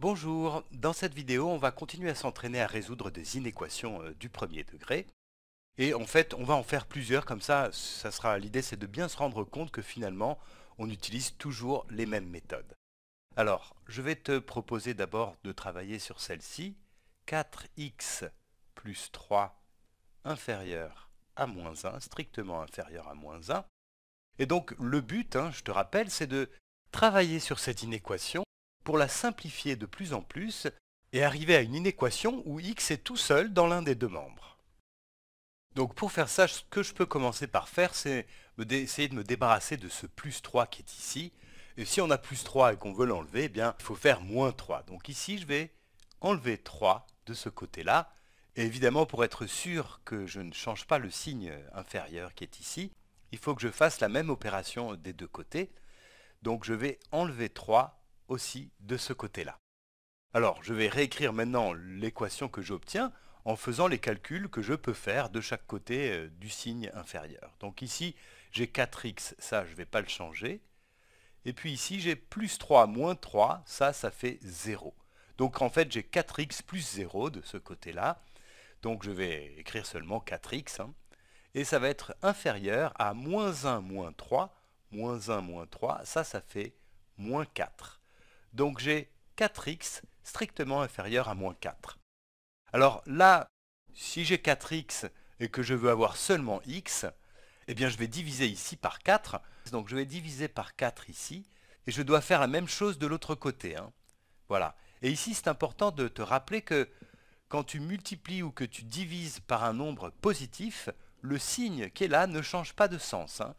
Bonjour, dans cette vidéo on va continuer à s'entraîner à résoudre des inéquations euh, du premier degré. Et en fait on va en faire plusieurs comme ça, ça sera l'idée c'est de bien se rendre compte que finalement on utilise toujours les mêmes méthodes. Alors je vais te proposer d'abord de travailler sur celle-ci, 4x plus 3 inférieur à moins 1, strictement inférieur à moins 1. Et donc le but, hein, je te rappelle, c'est de travailler sur cette inéquation pour la simplifier de plus en plus et arriver à une inéquation où x est tout seul dans l'un des deux membres. Donc pour faire ça, ce que je peux commencer par faire, c'est essayer de me débarrasser de ce plus 3 qui est ici. Et si on a plus 3 et qu'on veut l'enlever, eh bien, il faut faire moins 3. Donc ici, je vais enlever 3 de ce côté-là. Et évidemment, pour être sûr que je ne change pas le signe inférieur qui est ici, il faut que je fasse la même opération des deux côtés. Donc je vais enlever 3 aussi de ce côté-là. Alors, je vais réécrire maintenant l'équation que j'obtiens en faisant les calculs que je peux faire de chaque côté euh, du signe inférieur. Donc ici, j'ai 4x, ça je ne vais pas le changer. Et puis ici, j'ai plus 3 moins 3, ça, ça fait 0. Donc en fait, j'ai 4x plus 0 de ce côté-là. Donc je vais écrire seulement 4x. Hein. Et ça va être inférieur à moins 1 moins 3. Moins 1 moins 3, ça, ça fait moins 4. Donc j'ai 4x strictement inférieur à moins 4. Alors là, si j'ai 4x et que je veux avoir seulement x, eh bien je vais diviser ici par 4. Donc je vais diviser par 4 ici, et je dois faire la même chose de l'autre côté. Hein. Voilà. Et ici, c'est important de te rappeler que quand tu multiplies ou que tu divises par un nombre positif, le signe qui est là ne change pas de sens. Hein.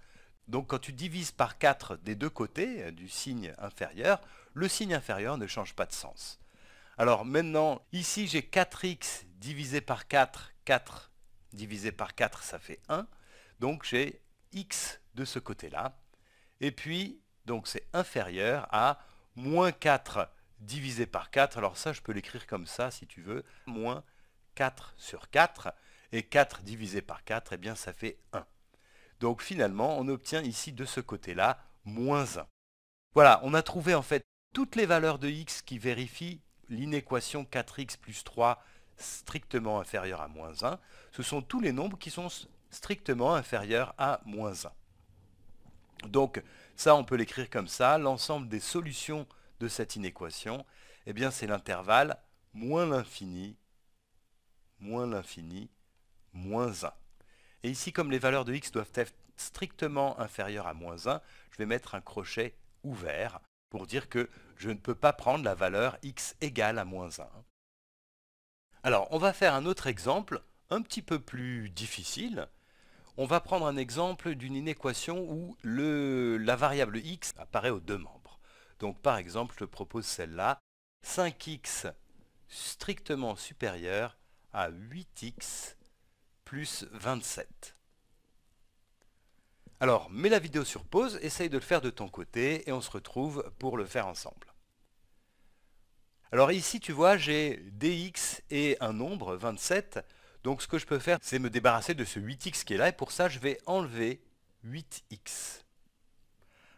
Donc quand tu divises par 4 des deux côtés, euh, du signe inférieur, le signe inférieur ne change pas de sens. Alors maintenant, ici j'ai 4x divisé par 4, 4 divisé par 4 ça fait 1, donc j'ai x de ce côté-là, et puis donc c'est inférieur à moins 4 divisé par 4, alors ça je peux l'écrire comme ça si tu veux, moins 4 sur 4, et 4 divisé par 4, eh bien ça fait 1. Donc finalement, on obtient ici de ce côté-là, moins 1. Voilà, on a trouvé en fait toutes les valeurs de x qui vérifient l'inéquation 4x plus 3 strictement inférieure à moins 1, ce sont tous les nombres qui sont strictement inférieurs à moins 1. Donc ça, on peut l'écrire comme ça, l'ensemble des solutions de cette inéquation, eh bien c'est l'intervalle moins l'infini, moins l'infini, moins 1. Et ici, comme les valeurs de x doivent être strictement inférieures à moins 1, je vais mettre un crochet ouvert pour dire que je ne peux pas prendre la valeur x égale à moins 1. Alors, on va faire un autre exemple un petit peu plus difficile. On va prendre un exemple d'une inéquation où la variable x apparaît aux deux membres. Donc par exemple, je propose celle-là, 5x strictement supérieur à 8x plus 27. Alors, mets la vidéo sur pause, essaye de le faire de ton côté et on se retrouve pour le faire ensemble. Alors ici, tu vois, j'ai dx et un nombre, 27. Donc ce que je peux faire, c'est me débarrasser de ce 8x qui est là et pour ça, je vais enlever 8x.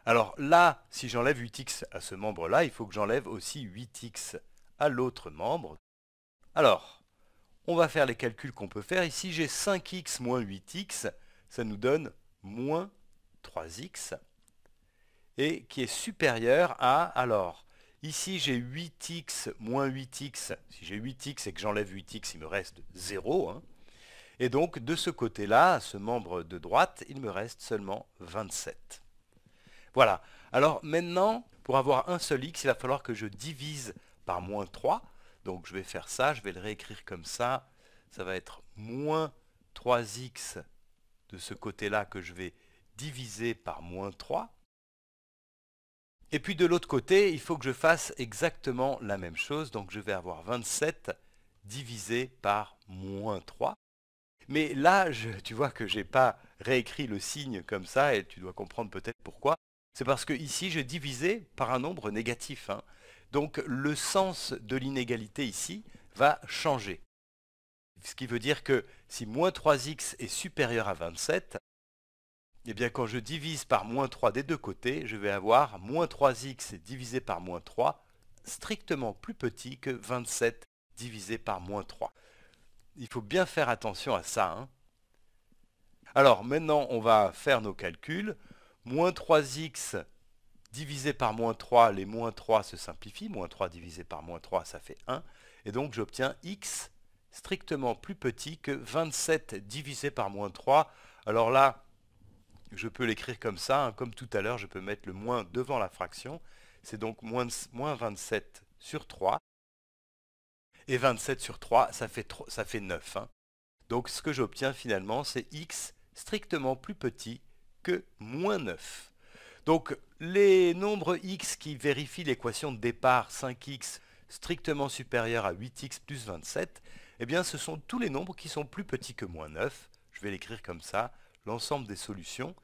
Alors là, si j'enlève 8x à ce membre-là, il faut que j'enlève aussi 8x à l'autre membre. Alors, on va faire les calculs qu'on peut faire. Ici, j'ai 5x moins 8x, ça nous donne moins 3x et qui est supérieur à, alors, ici j'ai 8x moins 8x, si j'ai 8x et que j'enlève 8x, il me reste 0, hein. et donc de ce côté-là, ce membre de droite, il me reste seulement 27. Voilà, alors maintenant, pour avoir un seul x, il va falloir que je divise par moins 3, donc je vais faire ça, je vais le réécrire comme ça, ça va être moins 3x de ce côté-là que je vais diviser par moins 3. Et puis de l'autre côté, il faut que je fasse exactement la même chose. Donc je vais avoir 27 divisé par moins 3. Mais là, tu vois que je n'ai pas réécrit le signe comme ça, et tu dois comprendre peut-être pourquoi. C'est parce que ici, divisé par un nombre négatif. Hein. Donc le sens de l'inégalité ici va changer. Ce qui veut dire que si moins 3x est supérieur à 27, eh bien quand je divise par moins 3 des deux côtés, je vais avoir moins 3x divisé par moins 3 strictement plus petit que 27 divisé par moins 3. Il faut bien faire attention à ça. Hein. Alors maintenant, on va faire nos calculs. Moins 3x divisé par moins 3, les moins 3 se simplifient. Moins 3 divisé par moins 3, ça fait 1. Et donc j'obtiens x strictement plus petit que 27 divisé par moins 3. Alors là, je peux l'écrire comme ça, hein. comme tout à l'heure, je peux mettre le moins devant la fraction. C'est donc moins, 27 sur 3. Et 27 sur 3, ça fait, ça fait 9. Hein. Donc ce que j'obtiens finalement, c'est x strictement plus petit que moins 9. Donc les nombres x qui vérifient l'équation de départ 5x strictement supérieur à 8x plus 27, eh bien ce sont tous les nombres qui sont plus petits que moins 9. Je vais l'écrire comme ça. L'ensemble des solutions,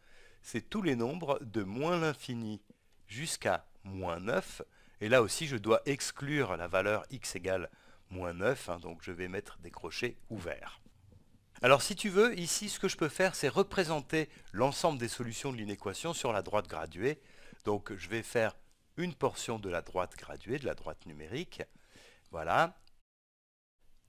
c'est tous les nombres de moins l'infini jusqu'à moins 9. Et là aussi, je dois exclure la valeur x égale moins 9, hein, donc je vais mettre des crochets ouverts. Alors si tu veux, ici, ce que je peux faire, c'est représenter l'ensemble des solutions de l'inéquation sur la droite graduée. Donc je vais faire une portion de la droite graduée, de la droite numérique. Voilà,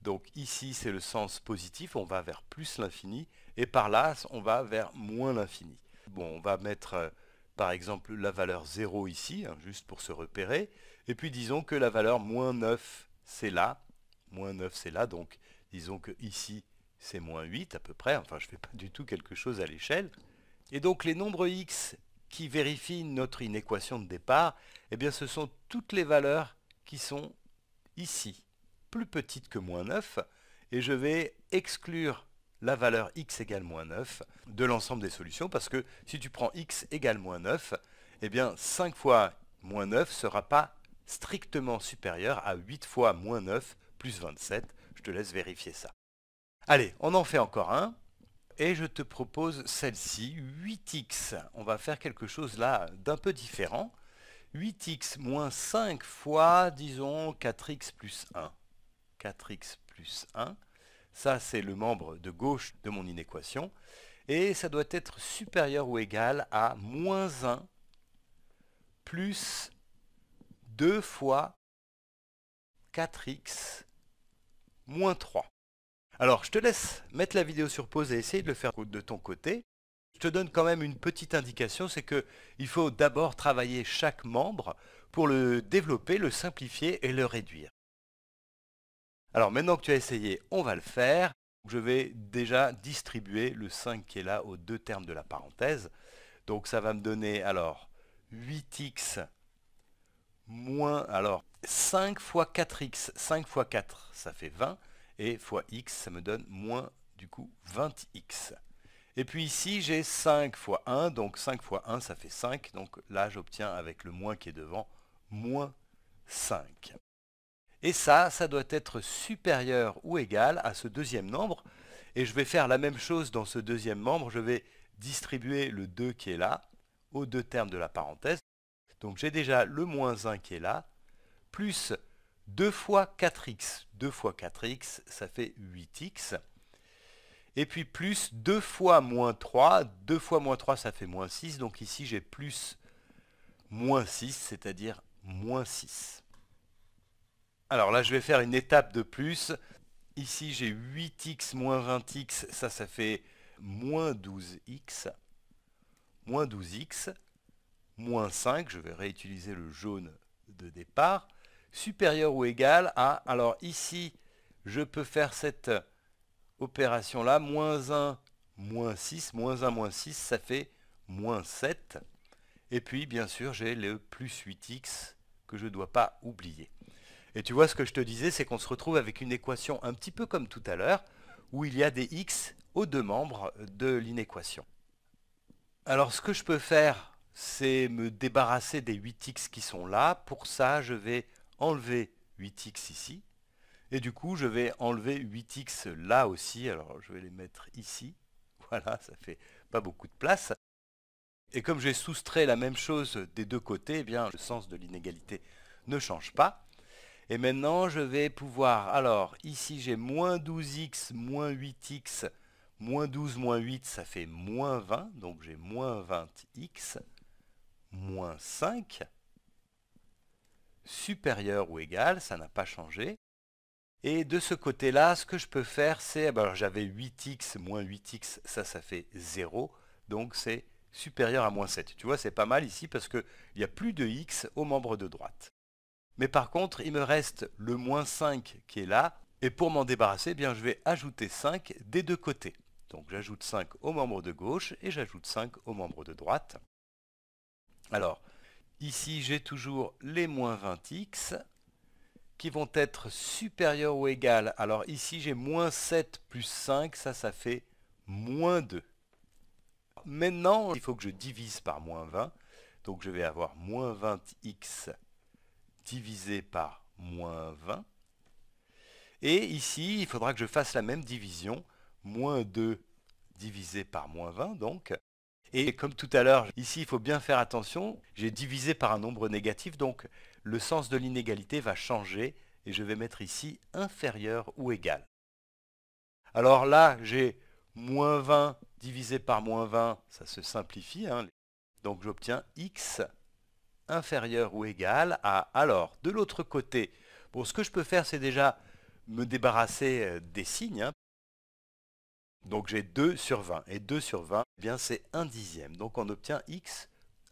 donc ici, c'est le sens positif, on va vers plus l'infini, et par là, on va vers moins l'infini. Bon, on va mettre euh, par exemple la valeur 0 ici, hein, juste pour se repérer, et puis disons que la valeur moins 9, c'est là, moins 9, c'est là, donc disons que ici, c'est moins 8 à peu près, enfin je ne fais pas du tout quelque chose à l'échelle. Et donc les nombres x qui vérifient notre inéquation de départ, eh bien ce sont toutes les valeurs qui sont ici plus petite que moins 9, et je vais exclure la valeur x égale moins 9 de l'ensemble des solutions, parce que si tu prends x égale moins 9, eh bien 5 fois moins 9 ne sera pas strictement supérieur à 8 fois moins 9 plus 27. Je te laisse vérifier ça. Allez, on en fait encore un. Et je te propose celle-ci, 8x. On va faire quelque chose là d'un peu différent. 8x moins 5 fois, disons, 4x plus 1. 4x plus 1. Ça, c'est le membre de gauche de mon inéquation. Et ça doit être supérieur ou égal à moins 1 plus 2 fois 4x moins 3. Alors, je te laisse mettre la vidéo sur pause et essayer de le faire de ton côté. Je te donne quand même une petite indication, c'est qu'il faut d'abord travailler chaque membre pour le développer, le simplifier et le réduire. Alors maintenant que tu as essayé, on va le faire. Je vais déjà distribuer le 5 qui est là aux deux termes de la parenthèse. Donc ça va me donner alors 8x moins alors 5 fois 4x, 5 fois 4 ça fait 20 et fois x ça me donne moins du coup 20x. Et puis ici j'ai 5 fois 1 donc 5 fois 1 ça fait 5 donc là j'obtiens avec le moins qui est devant moins 5. Et ça, ça doit être supérieur ou égal à ce deuxième nombre. Et je vais faire la même chose dans ce deuxième membre. Je vais distribuer le 2 qui est là aux deux termes de la parenthèse. Donc j'ai déjà le moins 1 qui est là, plus 2 fois 4x. 2 fois 4x, ça fait 8x. Et puis plus 2 fois moins 3. 2 fois moins 3, ça fait moins 6. Donc ici, j'ai plus moins 6, c'est-à-dire moins 6. Alors là, je vais faire une étape de plus. Ici, j'ai 8x moins 20x. Ça, ça fait moins 12x. Moins 12x. Moins 5. Je vais réutiliser le jaune de départ. Supérieur ou égal à... Alors ici, je peux faire cette opération-là. Moins 1, moins 6. Moins 1, moins 6, ça fait moins 7. Et puis, bien sûr, j'ai le plus 8x que je ne dois pas oublier. Et tu vois, ce que je te disais, c'est qu'on se retrouve avec une équation un petit peu comme tout à l'heure, où il y a des x aux deux membres de l'inéquation. Alors ce que je peux faire, c'est me débarrasser des 8x qui sont là. Pour ça, je vais enlever 8x ici. Et du coup, je vais enlever 8x là aussi. Alors je vais les mettre ici. Voilà, ça fait pas beaucoup de place. Et comme j'ai soustrait la même chose des deux côtés, eh bien le sens de l'inégalité ne change pas. Et maintenant, je vais pouvoir... Alors, ici, j'ai moins 12x, moins 8x, moins 12, moins 8, ça fait moins 20. Donc, j'ai moins 20x, moins 5, supérieur ou égal, ça n'a pas changé. Et de ce côté-là, ce que je peux faire, c'est... Eh ben, alors, j'avais 8x, moins 8x, ça, ça fait 0. Donc, c'est supérieur à moins 7. Tu vois, c'est pas mal ici parce qu'il n'y a plus de x au membre de droite. Mais par contre, il me reste le moins 5 qui est là. Et pour m'en débarrasser, eh bien, je vais ajouter 5 des deux côtés. Donc j'ajoute 5 au membre de gauche et j'ajoute 5 au membre de droite. Alors, ici j'ai toujours les moins 20x qui vont être supérieurs ou égales. Alors ici j'ai moins 7 plus 5, ça ça fait moins 2. Maintenant, il faut que je divise par moins 20. Donc je vais avoir moins 20x divisé par moins 20. Et ici, il faudra que je fasse la même division, moins 2 divisé par moins 20, donc. Et comme tout à l'heure, ici, il faut bien faire attention, j'ai divisé par un nombre négatif, donc le sens de l'inégalité va changer, et je vais mettre ici inférieur ou égal. Alors là, j'ai moins 20 divisé par moins 20, ça se simplifie, hein. donc j'obtiens x inférieur ou égal à alors de l'autre côté bon ce que je peux faire c'est déjà me débarrasser euh, des signes hein. donc j'ai 2 sur 20 et 2 sur 20 eh bien c'est 1 dixième donc on obtient x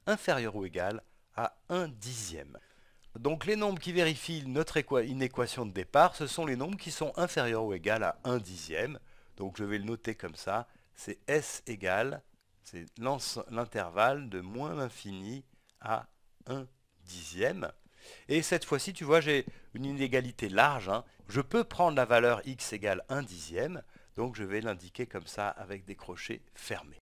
inférieur ou égal à 1 dixième donc les nombres qui vérifient notre inéquation de départ ce sont les nombres qui sont inférieurs ou égal à 1 dixième donc je vais le noter comme ça c'est s égale c'est l'intervalle de moins l'infini à 1 dixième. Et cette fois-ci, tu vois, j'ai une inégalité large. Hein. Je peux prendre la valeur x égale 1 dixième, donc je vais l'indiquer comme ça avec des crochets fermés.